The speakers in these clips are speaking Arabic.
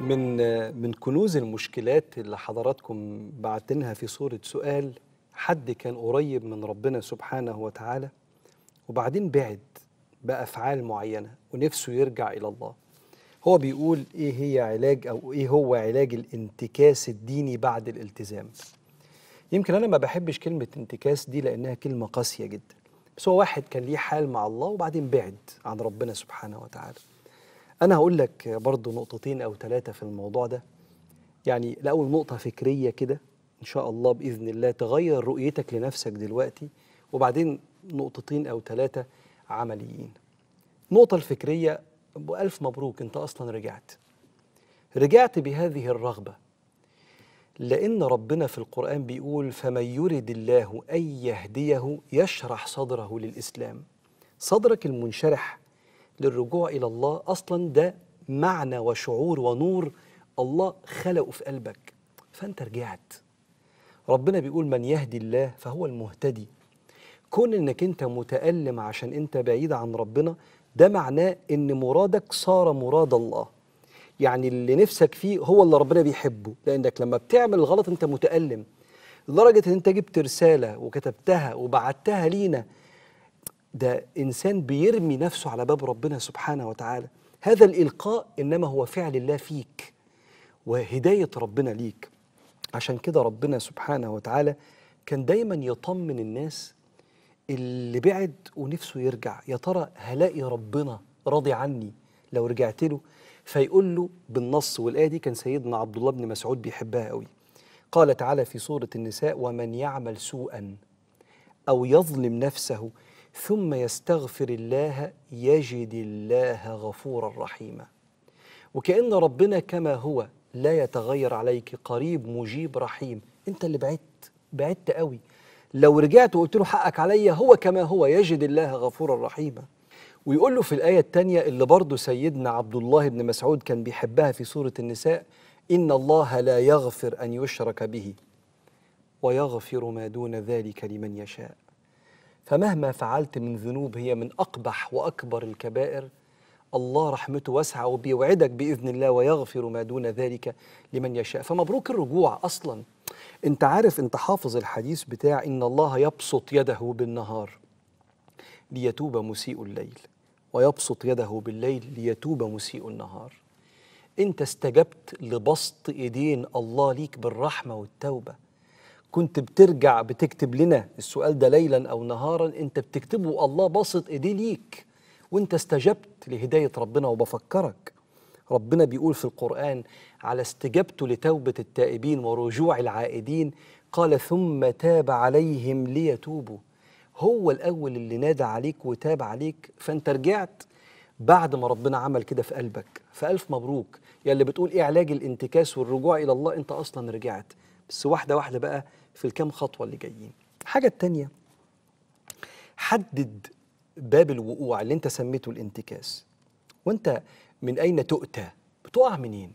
من من كنوز المشكلات اللي حضراتكم بعتنها في صورة سؤال حد كان قريب من ربنا سبحانه وتعالى وبعدين بعد بأفعال معينة ونفسه يرجع إلى الله هو بيقول إيه هي علاج أو إيه هو علاج الانتكاس الديني بعد الالتزام يمكن أنا ما بحبش كلمة انتكاس دي لأنها كلمة قاسية جدا بس هو واحد كان ليه حال مع الله وبعدين بعد عن ربنا سبحانه وتعالى أنا هقول لك برضو نقطتين أو ثلاثة في الموضوع ده يعني الأول نقطة فكرية كده إن شاء الله بإذن الله تغير رؤيتك لنفسك دلوقتي وبعدين نقطتين أو ثلاثة عمليين النقطة الفكرية ألف مبروك أنت أصلا رجعت رجعت بهذه الرغبة لأن ربنا في القرآن بيقول فمن يرد الله أن يهديه يشرح صدره للإسلام صدرك المنشرح للرجوع إلى الله أصلا ده معنى وشعور ونور الله خلقه في قلبك فأنت رجعت ربنا بيقول من يهدي الله فهو المهتدي كون انك انت متألم عشان انت بعيد عن ربنا ده معناه ان مرادك صار مراد الله يعني اللي نفسك فيه هو اللي ربنا بيحبه لانك لما بتعمل الغلط انت متالم لدرجه ان انت جبت رساله وكتبتها وبعتها لينا ده انسان بيرمي نفسه على باب ربنا سبحانه وتعالى هذا الالقاء انما هو فعل الله فيك وهدايه ربنا ليك عشان كده ربنا سبحانه وتعالى كان دايما يطمن الناس اللي بعد ونفسه يرجع يا ترى هلاقي ربنا راضي عني لو رجعت له فيقول له بالنص والآية دي كان سيدنا عبد الله بن مسعود بيحبها قوي قال تعالى في سورة النساء ومن يعمل سوءا أو يظلم نفسه ثم يستغفر الله يجد الله غفورا رحيما وكأن ربنا كما هو لا يتغير عليك قريب مجيب رحيم انت اللي بعدت بعدت قوي لو رجعت وقلت له حقك عليا هو كما هو يجد الله غفورا رحيما ويقول له في الآية الثانية اللي برضه سيدنا عبد الله بن مسعود كان بيحبها في سورة النساء إن الله لا يغفر أن يشرك به ويغفر ما دون ذلك لمن يشاء فمهما فعلت من ذنوب هي من أقبح وأكبر الكبائر الله رحمته واسعة وبيوعدك بإذن الله ويغفر ما دون ذلك لمن يشاء فمبروك الرجوع أصلا أنت عارف أنت حافظ الحديث بتاع إن الله يبسط يده بالنهار ليتوب مسيء الليل ويبسط يده بالليل ليتوب مسيء النهار انت استجبت لبسط ايدين الله ليك بالرحمه والتوبه كنت بترجع بتكتب لنا السؤال ده ليلا او نهارا انت بتكتبه الله باسط ايديه ليك وانت استجبت لهدايه ربنا وبفكرك ربنا بيقول في القران على استجابته لتوبه التائبين ورجوع العائدين قال ثم تاب عليهم ليتوبوا هو الأول اللي نادى عليك وتاب عليك فأنت رجعت بعد ما ربنا عمل كده في قلبك فألف مبروك يا اللي بتقول إيه علاج الانتكاس والرجوع إلى الله أنت أصلا رجعت بس واحدة واحدة بقى في الكام خطوة اللي جايين الحاجة الثانيه حدد باب الوقوع اللي أنت سميته الانتكاس وأنت من أين تؤتى بتقع منين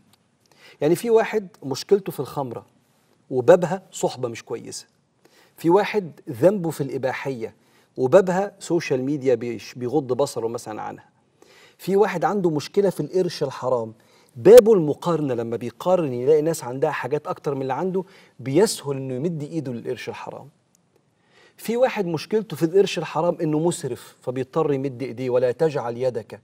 يعني في واحد مشكلته في الخمرة وبابها صحبة مش كويسة في واحد ذنبه في الإباحية وبابها سوشيال ميديا بيغض بصره مثلا عنها في واحد عنده مشكلة في القرش الحرام بابه المقارنة لما بيقارن يلاقي ناس عندها حاجات أكتر من اللي عنده بيسهل إنه يمد إيده للقرش الحرام في واحد مشكلته في القرش الحرام إنه مسرف فبيضطر يمد إيديه ولا تجعل يدك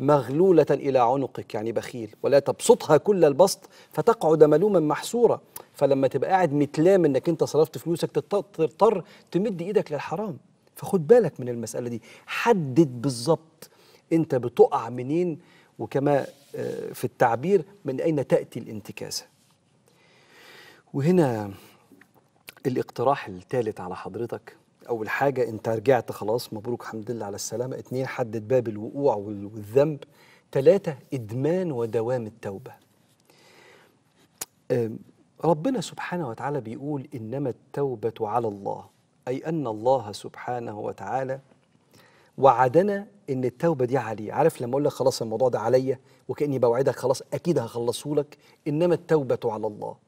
مغلولة إلى عنقك يعني بخيل ولا تبسطها كل البسط فتقعد ملوما محسورا فلما تبقى قاعد متلام انك انت صرفت فلوسك تضطر تمد ايدك للحرام فخد بالك من المسألة دي حدد بالظبط انت بتقع منين وكما آه، في التعبير من أين تأتي الانتكاسة وهنا الاقتراح الثالث على حضرتك اول حاجه انت رجعت خلاص مبروك الحمد لله على السلامه اتنين حدد باب الوقوع والذنب ثلاثه ادمان ودوام التوبه ربنا سبحانه وتعالى بيقول انما التوبه على الله اي ان الله سبحانه وتعالى وعدنا ان التوبه دي عليه عارف لما اقول لك خلاص الموضوع ده عليا وكاني بوعدك خلاص اكيد هخلصه لك انما التوبه على الله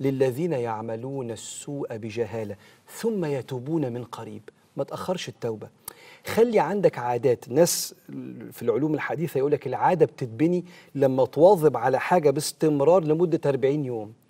للذين يعملون السوء بجهاله ثم يتوبون من قريب ما تاخرش التوبه خلي عندك عادات ناس في العلوم الحديثه يقولك العاده بتتبني لما تواظب على حاجه باستمرار لمده 40 يوم